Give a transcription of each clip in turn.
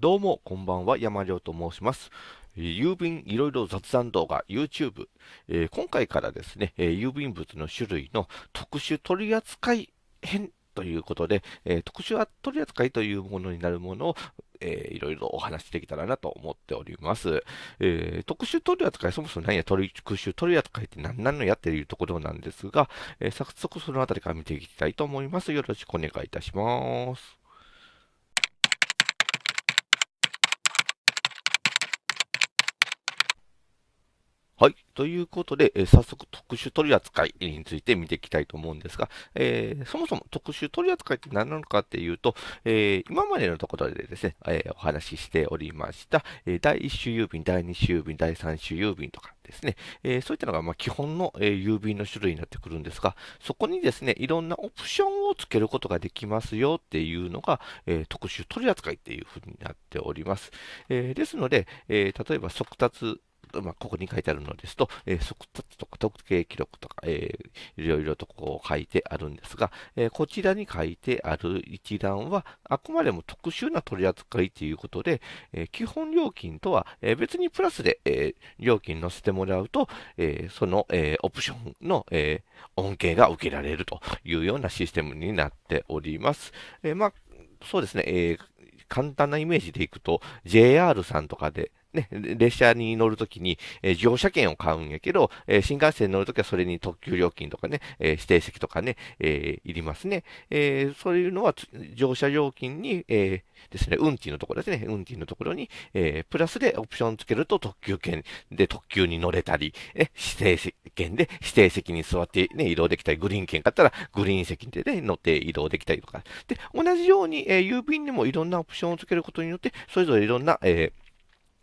どうも、こんばんは、山亮と申します。郵便いろいろ雑談動画 YouTube、えー、今回からですね、えー、郵便物の種類の特殊取扱編ということで、えー、特殊取扱いというものになるものをえー、いろいろお話しできたらなと思っております。えー、特殊取扱い、そもそも何や、特殊取り扱いって何なのやっていうところなんですが、えー、早速そのあたりから見ていきたいと思います。よろしくお願いいたします。はい。ということで、えー、早速特殊取扱いについて見ていきたいと思うんですが、えー、そもそも特殊取扱いって何なのかっていうと、えー、今までのところでですね、えお話ししておりました、え第1種郵便、第2種郵便、第3種郵便とかですね、えそういったのがま基本の、え郵便の種類になってくるんですが、そこにですね、いろんなオプションをつけることができますよっていうのが、え特殊取扱いっていうふうになっております。えですので、え例えば速達まあ、ここに書いてあるのですと、えー、速達とか特定記録とか、えー、いろいろとこう書いてあるんですが、えー、こちらに書いてある一覧は、あくまでも特殊な取り扱いということで、えー、基本料金とは、えー、別にプラスで、えー、料金載せてもらうと、えー、その、えー、オプションの、えー、恩恵が受けられるというようなシステムになっております。えー、まあ、そうですね、えー簡単なイメージでいくと、JR さんとかで、ね、列車に乗るときに、えー、乗車券を買うんやけど、えー、新幹線に乗るときはそれに特急料金とかね、えー、指定席とかね、えいりますね。えそういうのは乗車料金に、えですね、運賃のところですね、運賃のところに、えプラスでオプションつけると特急券で特急に乗れたり、ね、指定券で指定席に座ってね、移動できたり、グリーン券買ったらグリーン席でね、乗って移動できたりとか。で、同じように、え郵便にもいろんなオプションをつけることによって、それぞれいろんな、えー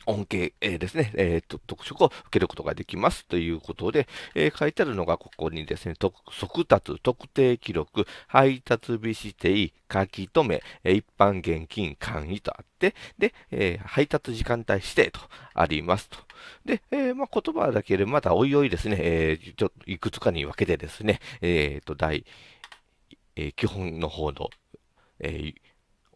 恩恵、えー、ですね、えーと、特色を受けることができますということで、えー、書いてあるのがここにですね、速達、特定記録、配達日指定、書き留め、一般現金、簡易とあって、で、えー、配達時間帯指定とありますと。で、えー、まあ、言葉だけで、またおいおいですね、えー、ちょいくつかに分けてですね、えっ、と、第、え基本の方の、え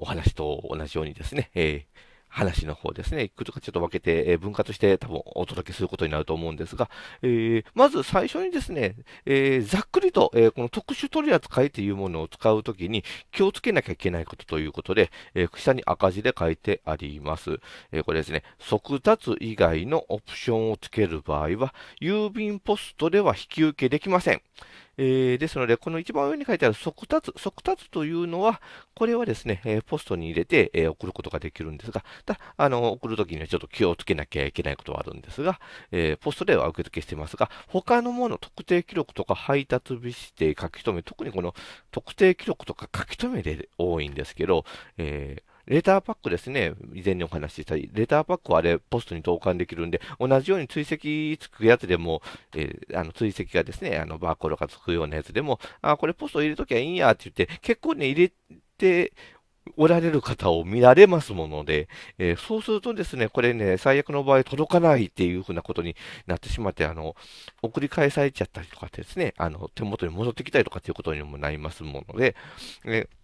お話と同じようにですね、えー話の方ですね、いくつかちょっと分けて、え文分割して多分お届けすることになると思うんですが、えー、まず最初にですね、えー、ざっくりと、えー、この特殊取扱いというものを使うときに気をつけなきゃいけないことということで、え下に赤字で書いてあります。えこれですね、即達以外のオプションをつける場合は、郵便ポストでは引き受けできません。えー、ですので、この一番上に書いてある速達、速達というのは、これはですね、えー、ポストに入れて、えー、送ることができるんですが、だあの送るときにはちょっと気をつけなきゃいけないことはあるんですが、えポストでは受付してますが、他のもの、特定記録とか配達日指定書き留め、特にこの特定記録とか書き留めで多いんですけど、えーレターパックですね、以前にお話ししたレターパックはあれ、ポストに投函できるんで、同じように追跡つくやつでも、えー、あの追跡がですね、あのバーコードがつくようなやつでも、あ、これポスト入れときゃいいんやって言って、結構ね、入れて、おられる方を見られますもので、えー、そうするとですね、これね、最悪の場合届かないっていうふうなことになってしまって、あの、送り返されちゃったりとかですね、あの、手元に戻ってきたりとかっていうことにもなりますもので、えー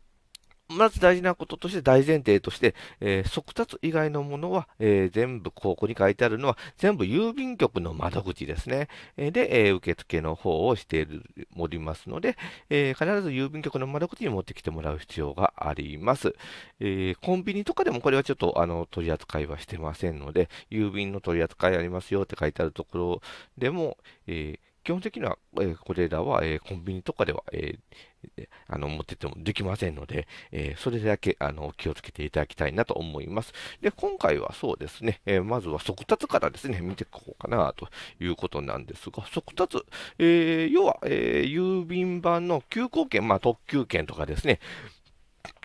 まず大事なこととして、大前提として、えー、速達以外のものは、えー、全部、ここに書いてあるのは、全部郵便局の窓口ですね。えー、で、え受付の方をしておりますので、え必ず郵便局の窓口に持ってきてもらう必要があります。えコンビニとかでもこれはちょっと、あの、取り扱いはしてませんので、郵便の取り扱いありますよって書いてあるところでも、え基本的には、えー、これらは、えー、コンビニとかでは、えー、あの持っててもできませんので、えそれだけあの気をつけていただきたいなと思います。で、今回はそうですね、えまずは速達からですね、見ていこうかなということなんですが、速達、え要は、え郵便版の急行券、まあ、特急券とかですね、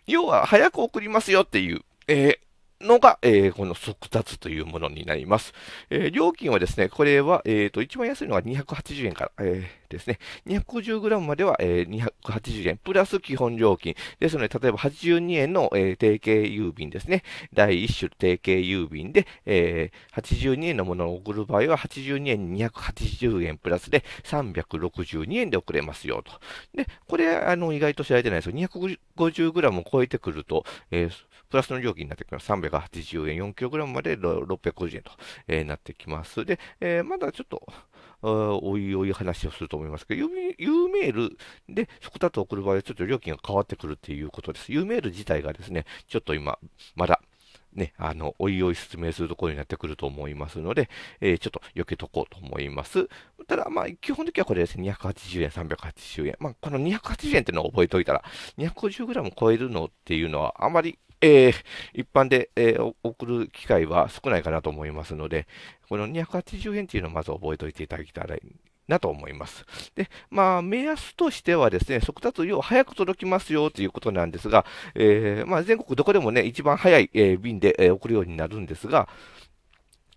要は早く送りますよっていう、えーのが、えー、この速達というものになります。えー、料金はですね、これは、えーと、一番安いのが280円から、えー、ですね、250g までは、えー、280円、プラス基本料金。ですので、例えば82円の、えー、定型郵便ですね、第1種定型郵便で、えー、82円のものを送る場合は、82円に280円プラスで362円で送れますよと。で、これ、あの意外と知られてないですよ。250g を超えてくると、えープラスの料金になってきます。380円、4kg まで650円と、えー、なってきます。で、えー、まだちょっと、おいおい話をすると思いますけど、U メールでそこだと送る場合はちょっと料金が変わってくるっていうことです。U メール自体がですね、ちょっと今、まだ、ね、あの、おいおい説明するところになってくると思いますので、えー、ちょっと避けとこうと思います。ただ、まあ、基本的にはこれですね、280円、380円。まあ、この280円っていうのを覚えておいたら、250g 超えるのっていうのは、あまりえー、一般で、えー、送る機会は少ないかなと思いますので、この280円というのをまず覚えておいていただきたいなと思います。で、まあ、目安としてはですね、速達、要早く届きますよということなんですが、えー、まあ、全国どこでもね、一番早い、えー、便で、えー、送るようになるんですが、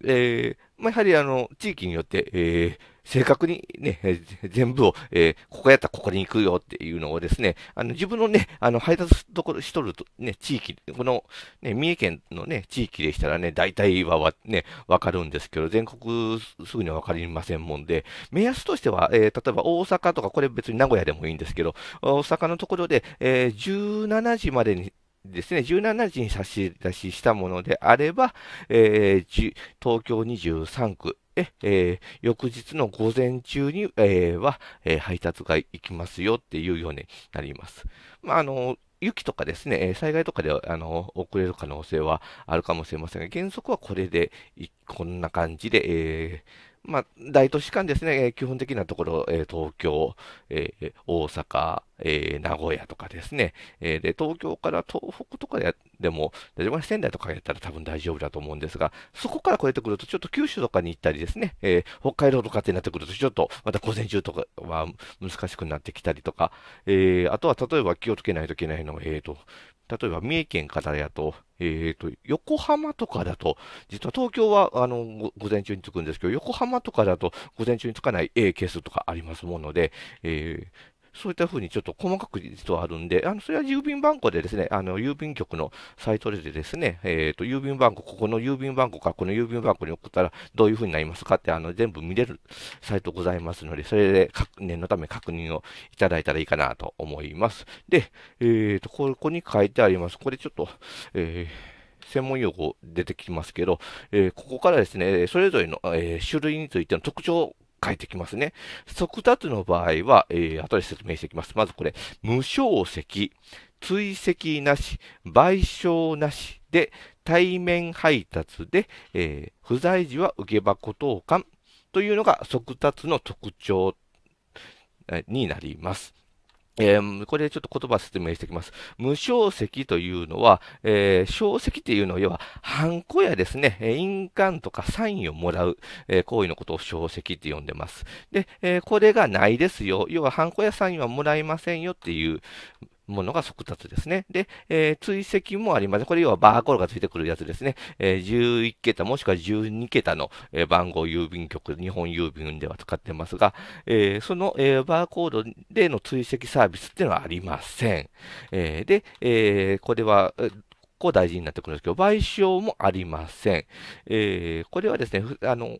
えまあ、やはりあの、地域によって、えー、正確にね、全部を、えー、ここやったらここに行くよっていうのをですね、あの、自分のね、あの、配達どころしとると、ね、地域、この、ね、三重県のね、地域でしたらね、大体はわ、ね、わかるんですけど、全国すぐにはわかりませんもんで、目安としては、えー、例えば大阪とか、これ別に名古屋でもいいんですけど、大阪のところで、えー、17時までに、ですね、17時に差し出ししたものであれば、えー、東京23区、えー、翌日の午前中に、えー、は、えー、配達が行きますよっていうようになります。まあ、あの、雪とかですね、災害とかであの遅れる可能性はあるかもしれませんが、原則はこれで、こんな感じで、えーまあ、大都市間ですね、えー、基本的なところ、えー、東京、えー、大阪、え名古屋とかですね、えで、東京から東北とかでも、大丈夫仙台とかやったら多分大丈夫だと思うんですが、そこから越えてくると、ちょっと九州とかに行ったりですね、え北海道とかってなってくると、ちょっとまた午前中とかは難しくなってきたりとか、えあとは例えば気をつけないといけないのは、えーと、例えば三重県からやと、えっ、ー、と、横浜とかだと、実は東京は、あの、午前中に着くんですけど、横浜とかだと午前中に着かない、A ケースとかありますもので、えー、そういったふうにちょっと細かく実はあるんで、あの、それは郵便番号でですね、あの、郵便局のサイトでですね、えっ、ー、と、郵便番号、ここの郵便番号かこの郵便番号に送ったらどういうふうになりますかって、あの、全部見れるサイトございますので、それで念のため確認をいただいたらいいかなと思います。で、えっ、ー、と、ここに書いてあります。これちょっと、えー専門用語出てきますけど、えー、ここからですね、それぞれの、えー、種類についての特徴返ってきますね。速達の場合は、えー、後で説明していきます。まずこれ、無償席、追跡なし、賠償なしで、対面配達で、えー、不在時は受け箱投函というのが速達の特徴になります。えー、これちょっと言葉説明していきます。無償席というのは、えー、小っていうのは、要は、ハンコやですね、印鑑とかサインをもらう、えー、行為のことを小席って呼んでます。で、えー、これがないですよ。要は、ハンコやサインはもらいませんよっていうものが速達ですね。で、えー、追跡もあります。これ要はバーコードがついてくるやつですね。えー、11桁もしくは12桁の、えー、番号郵便局、日本郵便では使ってますが、えー、その、えー、バーコードでの追跡サービスっていうのはありません。えー、で、えー、これは、ここ大事になってくるんですけど、賠償もありません。えー、これはですね、あの、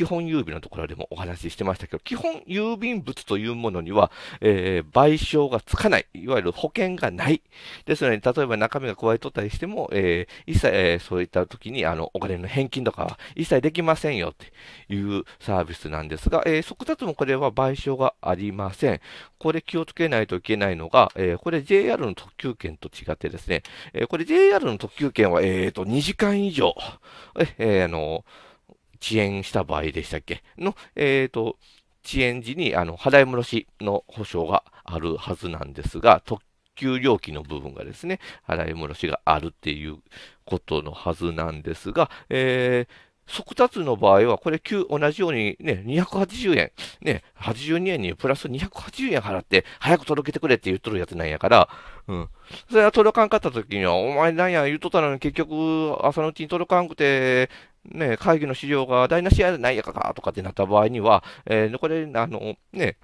基本郵便のところでもお話ししてましたけど、基本郵便物というものには、えー、賠償がつかない、いわゆる保険がない。ですので、例えば中身が加えとったりしても、えー、一切、えー、そういった時に、あの、お金の返金とかは一切できませんよっていうサービスなんですが、えー、速達もこれは賠償がありません。これ気をつけないといけないのが、えー、これ JR の特急券と違ってですね、えー、これ JR の特急券は、えっ、ー、と、2時間以上、えー、あのー遅延した場合でしたっけの、えっ、ー、と、遅延時に、あの、払い戻しの保証があるはずなんですが、特急料金の部分がですね、払い戻しがあるっていうことのはずなんですが、えー、速達の場合は、これ旧、同じようにね、280円、ね、82円にプラス280円払って、早く届けてくれって言っとるやつなんやから、うん。それは届かんかった時には、お前なんや言っとったのに結局、朝のうちに届かんくて、ね、会議の資料が台無しやないやかとかってなった場合には、えー、これ、あの、ね、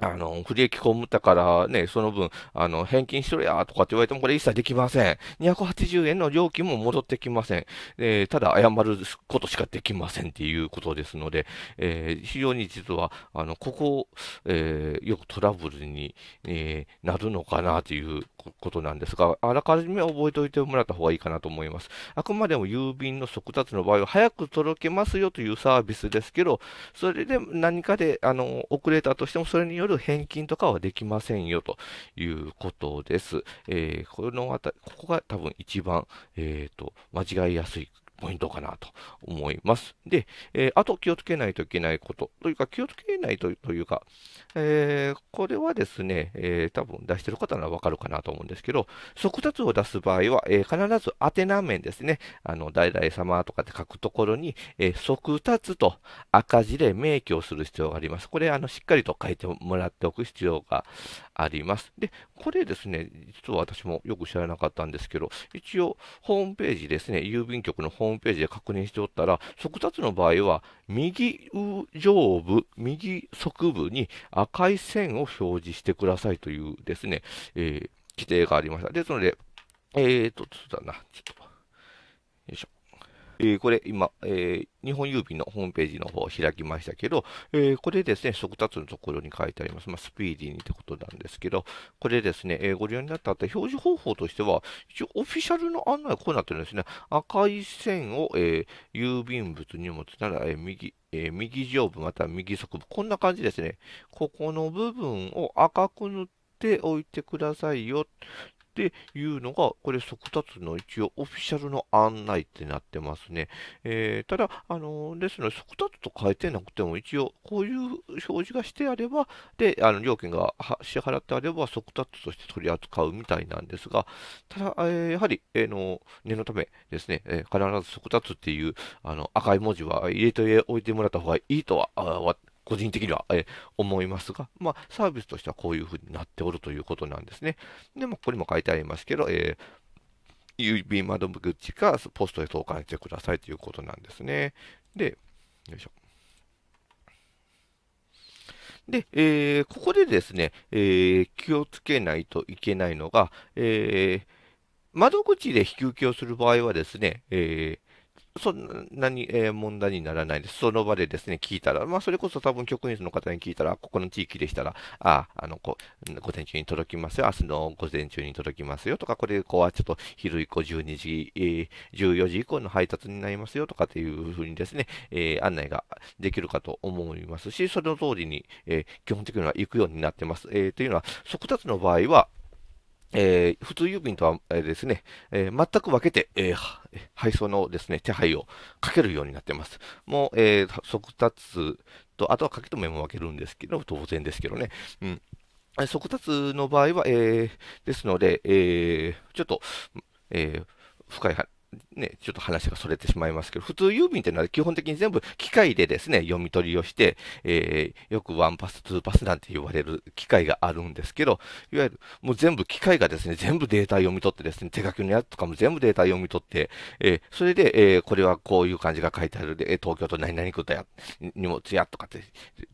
あの、不利益被ったからね、その分、あの、返金しろや、とかって言われてもこれ一切できません。280円の料金も戻ってきません。えー、ただ謝ることしかできませんっていうことですので、えー、非常に実は、あの、ここ、えー、よくトラブルに、えなるのかなということなんですが、あらかじめ覚えておいてもらった方がいいかなと思います。あくまでも郵便の速達の場合は、早く届けますよというサービスですけど、それで何かで、あの、遅れたとしても、それによるる返金とかはできませんよということです。えー、このあたり、ここが多分一番、えっ、ー、と、間違いやすいポイントかなと思います。で、えー、あと気をつけないといけないこと、というか気をつけないというか、えー、これはですね、えー、多分出してる方ならわかるかなと思うんですけど、速達を出す場合は、え必ず宛名面ですね、あの、代々様とかって書くところに、え速達と赤字で明記をする必要があります。これ、あの、しっかりと書いてもらっておく必要があります。で、これですね、実は私もよく知らなかったんですけど、一応、ホームページですね、郵便局のホームホームページで確認しておったら、速達の場合は、右上部、右側部に赤い線を表示してくださいというですね、えー、規定がありました。ですので、えーと、そうだな、ちょっと、よいしょ。えー、これ今、えー、日本郵便のホームページの方を開きましたけど、えー、これですね、速達のところに書いてあります。まあ、スピーディーにってことなんですけど、これですね、えご利用になった後、表示方法としては、一応オフィシャルの案内はこうなってるんですね。赤い線を、え郵便物荷物なら、え右、え右上部また右側部、こんな感じですね。ここの部分を赤く塗っておいてくださいよ。っていうのが、これ、速達の一応オフィシャルの案内ってなってますね。えー、ただ、あのー、ですので、速達と書いてなくても、一応、こういう表示がしてあれば、で、あの料金が支払ってあれば、速達として取り扱うみたいなんですが、ただ、えー、やはり、えー、の念のためですね、え必ず速達っていうあの赤い文字は入れておいてもらった方がいいとは、個人的には、え思いますが、まあ、サービスとしてはこういうふうになっておるということなんですね。で、も、ここにも書いてありますけど、えー、u 便 b 窓口かポストへ投函してくださいということなんですね。で、よいしょ。で、えー、ここでですね、えー、気をつけないといけないのが、えー、窓口で引き受けをする場合はですね、えーそんなに、えー、問題にならないです。その場でですね、聞いたら、まあ、それこそ多分局員の方に聞いたら、ここの地域でしたら、あ、あの、こ午前中に届きますよ、明日の午前中に届きますよとか、これ以降はちょっと昼以降12時、えー、14時以降の配達になりますよとかっていうふうにですね、えー、案内ができるかと思いますし、それの通りに、えー、基本的には行くようになってます。えー、というのは、速達の場合は、えー、普通郵便とは、えー、ですね、えー、全く分けて、え配送のですね、手配をかけるようになってます。もう、え速達と、あとはかけ留めも分けるんですけど、当然ですけどね。うん。速達の場合は、えですので、えちょっと、え深いね、ちょっと話がそれてしまいますけど、普通郵便っていうのは基本的に全部機械でですね、読み取りをして、えー、よくワンパス、ツーパスなんて言われる機械があるんですけど、いわゆるもう全部機械がですね、全部データ読み取ってですね、手書きのやつとかも全部データ読み取って、えー、それで、えー、これはこういう感じが書いてあるで、東京都何々区だや、荷物やとかって、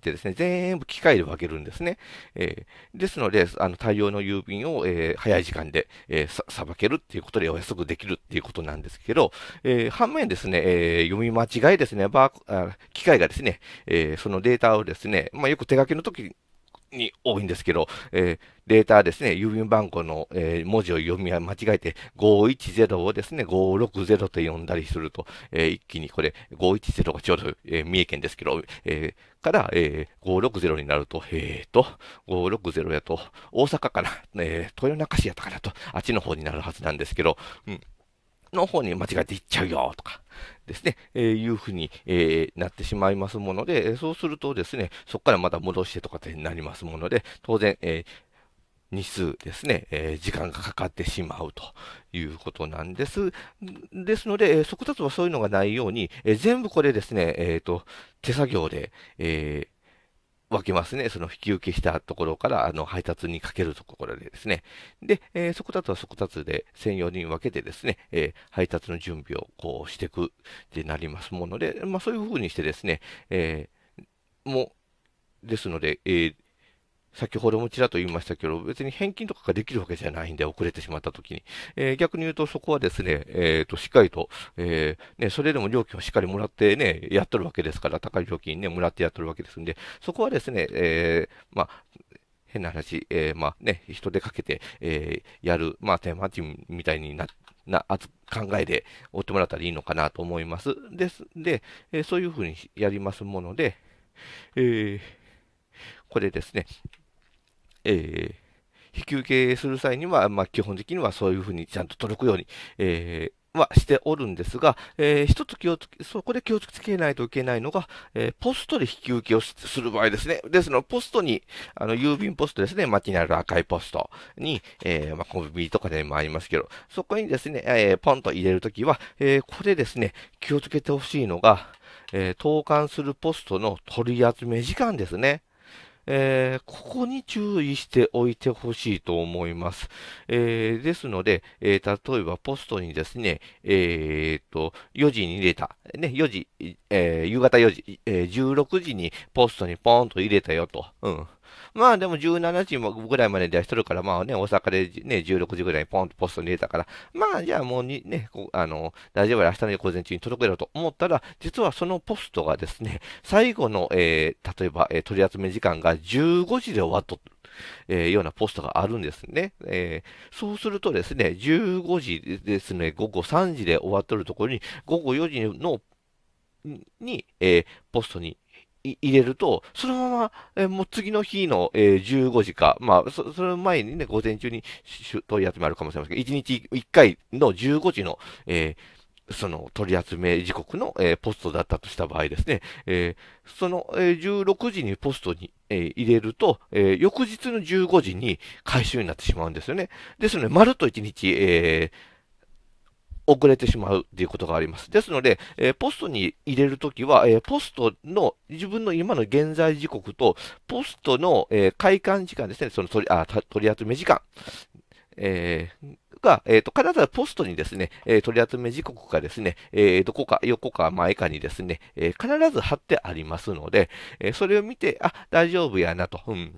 てですね、全部機械で分けるんですね。えですので、あの、大量の郵便を、え早い時間で、えさばけるっていうことでお安くできるっていうことなんですですけど、えー、反面ですね、えー、読み間違いですね、バーあ機械がですね、えー、そのデータをですね、まあ、よく手書きの時に多いんですけど、えー、データですね、郵便番号の、えー、文字を読み間違えて、510をですね、560と呼んだりすると、えー、一気にこれ、510がちょうど、え三重県ですけど、えから、え560になると、えーと、560やと、大阪かな、え豊中市やったかなと、あっちの方になるはずなんですけど、うん。の方に間違えていっちゃうよとか、ですね、えー、いうふうに、えー、なってしまいますもので、えそうするとですね、そこからまた戻してとかってなりますもので、当然、えー、日数ですね、え時間がかかってしまうということなんです。ですので、え速達はそういうのがないように、え全部これですね、えっ、と、手作業で、えー分けますね。その引き受けしたところから、あの、配達にかけるところでですね。で、えー、速達は速達で専用に分けてですね、えー、配達の準備をこうしていくってなりますもので、まあそういうふうにしてですね、えー、もう、ですので、えー、先ほどもちらっと言いましたけど、別に返金とかができるわけじゃないんで、遅れてしまったときに、えー、逆に言うと、そこはですね、えっ、ー、と、しっかりと、えー、ね、それでも料金をしっかりもらってね、やっとるわけですから、高い料金ね、もらってやっとるわけですんで、そこはですね、えー、まあ、変な話、えー、まあね、人手かけて、えー、やる、まあ、テーマテムみたいにな、な、考えで追ってもらったらいいのかなと思います。です。で、えー、そういうふうにやりますもので、えー、これですね、えー、引き受けする際には、まあ、基本的にはそういうふうにちゃんと届くように、えー、はしておるんですが、えー、一つ気をつけ、そこで気をつけないといけないのが、えー、ポストで引き受けをする場合ですね。ですので、ポストに、あの、郵便ポストですね、街にある赤いポストに、えー、まあ、コンビニとかでもありますけど、そこにですね、えー、ポンと入れるときは、えー、これですね、気をつけてほしいのが、えー、投函するポストの取り集め時間ですね。えー、ここに注意しておいてほしいと思います。えー、ですので、えー、例えばポストにですね、えー、と、4時に入れた、ね、4時、え夕方4時、え16時にポストにポーンと入れたよと、うん。まあでも17時もぐらいまで出しとるから、まあね、大阪でね、16時ぐらいにポンとポストに入れたから、まあじゃあもうにね、あの、大丈夫だ、明日の午前中に届けろと思ったら、実はそのポストがですね、最後の、えー、例えば、えー、取り集め時間が15時で終わっとえー、ようなポストがあるんですね、えー、そうするとですね、15時ですね、午後3時で終わっとるところに、午後4時のに、えー、ポストに入れると、そのまま、えもう次の日の、えー、15時か、まあ、そ、その前にね、午前中に取り集めあるかもしれませんけど、1日1回の15時の、えー、その取り集め時刻の、えー、ポストだったとした場合ですね、えその、え16時にポストに、え入れると、え翌日の15時に回収になってしまうんですよね。ですので、丸と1日、えー遅れてしまうということがあります。ですので、えー、ポストに入れるときは、えー、ポストの、自分の今の現在時刻と、ポストの、えー、開館時間ですね、その取りあ取り集め時間、えー、が、えっ、ー、と、必ずポストにですね、えー、取り集め時刻がですね、えー、どこか横か前かにですね、えー、必ず貼ってありますので、えそれを見て、あ、大丈夫やなと、うん。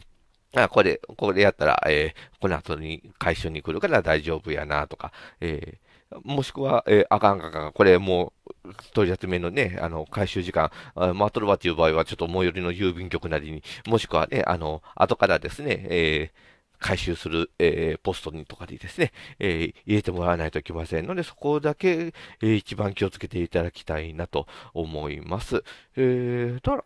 あ、これ、これやったら、えこの後に、会社に来るから大丈夫やなとか、えもしくは、えー、あかんかんかん、これもう、取り集めのね、あの、回収時間、待っとるわという場合は、ちょっと最寄りの郵便局なりに、もしくはね、あの、後からですね、えー、回収する、えー、ポストにとかでですね、えー、入れてもらわないといけませんので、そこだけ、えー、一番気をつけていただきたいなと思います。えー、だ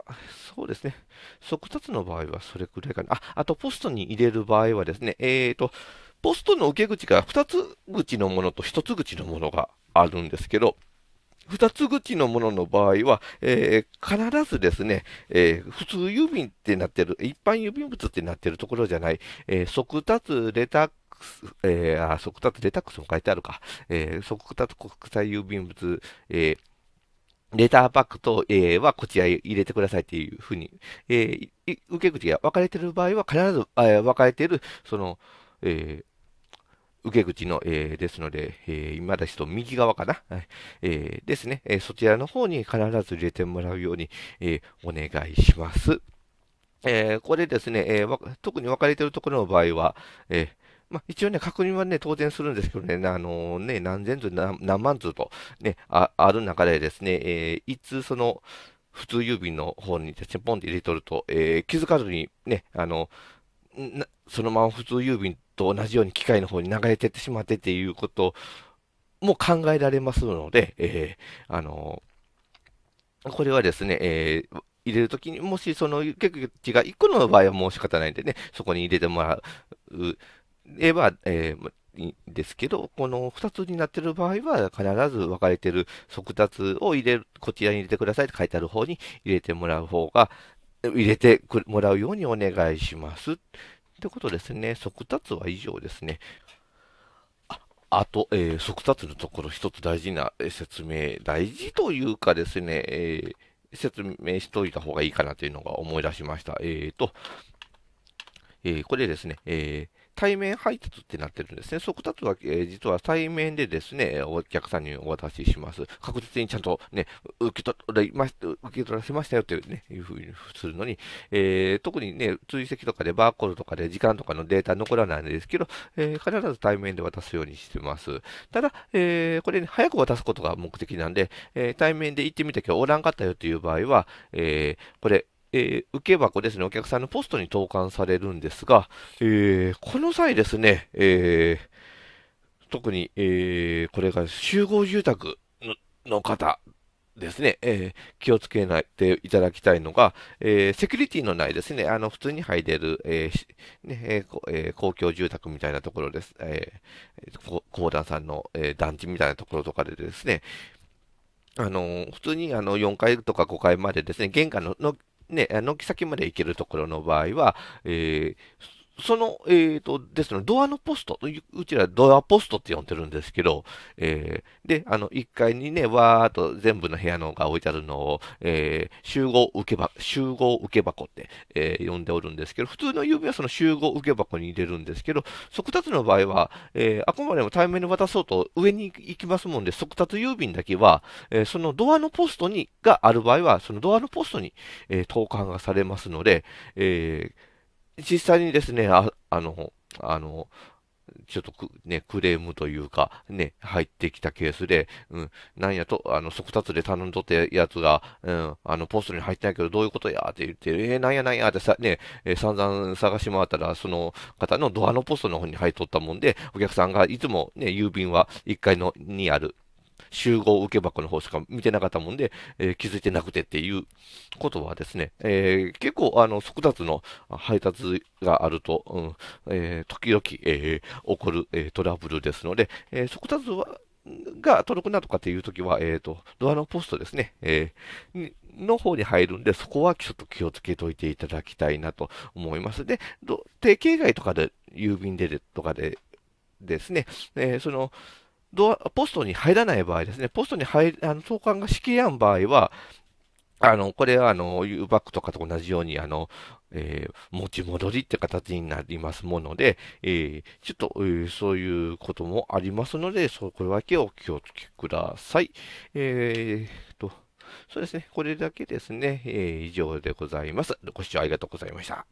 そうですね、速達の場合はそれくらいかな。あ、あとポストに入れる場合はですね、えーと、ポストの受け口が2つ口のものと1つ口のものがあるんですけど、2つ口のものの場合は、えー、必ずですね、えー、普通郵便ってなってる、一般郵便物ってなってるところじゃない、えー、速達レタックス、えー、あ、速達レタックスも書いてあるか、えー、速達国際郵便物、えレターパックと、A はこちら入れてくださいっていうふうに、え受け口が分かれている場合は必ず、え分かれている、その、え受け口の、えー、ですので、えー、今だすと右側かな、はいえー、ですね、えそちらの方に必ず入れてもらうように、えお願いします。えこれですね、え特に分かれているところの場合は、えまあ、一応ね、確認はね、当然するんですけどね、あのね、何千通何、万通とね、あある中でですね、えいつその、普通郵便の方にですね、ポンって入れとると、え気づかずにね、あの、そのまま普通郵便と同じように機械の方に流れてってしまってっていうことも考えられますので、えー、あのー、これはですね、えー、入れるときに、もしその結局血が1個の場合はもう仕方ないんでね、そこに入れてもらう、えば、えー、ですけど、この2つになってる場合は、必ず分かれてる速達を入れる、こちらに入れてくださいって書いてある方に入れてもらう方が、入れてもらうようにお願いします。ってことですね。速達は以上ですね。あと、えー、速達のところ一つ大事な説明、大事というかですね、えー、説明しといた方がいいかなというのが思い出しました。えーと、えー、これですね、えー対面配達ってなってるんですね。速達は、えー、実は対面でですね、お客さんにお渡しします。確実にちゃんとね、受け取ま受け取らせましたよという,、ね、いうふうにするのに、えー、特にね、追跡とかでバーコードとかで時間とかのデータ残らないんですけど、えー、必ず対面で渡すようにしてます。ただ、えー、これ、ね、早く渡すことが目的なんで、え対面で行ってみたけどおらんかったよという場合は、えこれ、えー、受け箱ですね、お客さんのポストに投函されるんですが、えー、この際ですね、えー、特に、えこれが集合住宅の方ですね、え気をつけないでいただきたいのが、えセキュリティのないですね、あの、普通に入れる、えねえ公共住宅みたいなところです、えー、高段さんの、え団地みたいなところとかでですね、あの、普通にあの4階とか5階までですね、玄関のね、軒先まで行けるところの場合は、えーその、えっ、ー、と、ですね、ドアのポスト、うちらドアポストって呼んでるんですけど、えー、で、あの、1階にね、わーっと全部の部屋のが置いてあるのを、えー、集合受け箱、集合受け箱って、えー、呼んでおるんですけど、普通の郵便はその集合受け箱に入れるんですけど、速達の場合は、えー、あくまでも対面に渡そうと上に行きますもんで、速達郵便だけは、えー、そのドアのポストに、がある場合は、そのドアのポストに、えー、投函がされますので、えー、実際にですね、ああの、あの、ちょっとく、ね、クレームというか、ね、入ってきたケースで、うん、なんやと、あの、速達で頼んどってやつが、うん、あの、ポストに入ってないけど、どういうことやって言って、えー、なんやなんやってさ、ね、えー、散々探し回ったら、その方のドアのポストの方に入っとったもんで、お客さんがいつもね、郵便は1階のにある、集合受け箱の方しか見てなかったもんで、えー、気づいてなくてっていうことはですね、えー、結構、あの、速達の配達があると、うんえー、時々、えー、起こる、えトラブルですので、え速達は、が届くなとかっていうときは、えっ、ー、と、ドアのポストですね、えー、の方に入るんで、そこはちょっと気をつけといていただきたいなと思います。で、定形外とかで、郵便でとかでですね、えー、その、ドア、ポストに入らない場合ですね、ポストに入、あの、送還がしきれん場合は、あの、これは、あの、U バックとかと同じように、あの、えー、持ち戻りって形になりますもので、えー、ちょっと、えー、そういうこともありますので、そこれだけお気をつけください。えー、と、そうですね、これだけですね、えー、以上でございます。ご視聴ありがとうございました。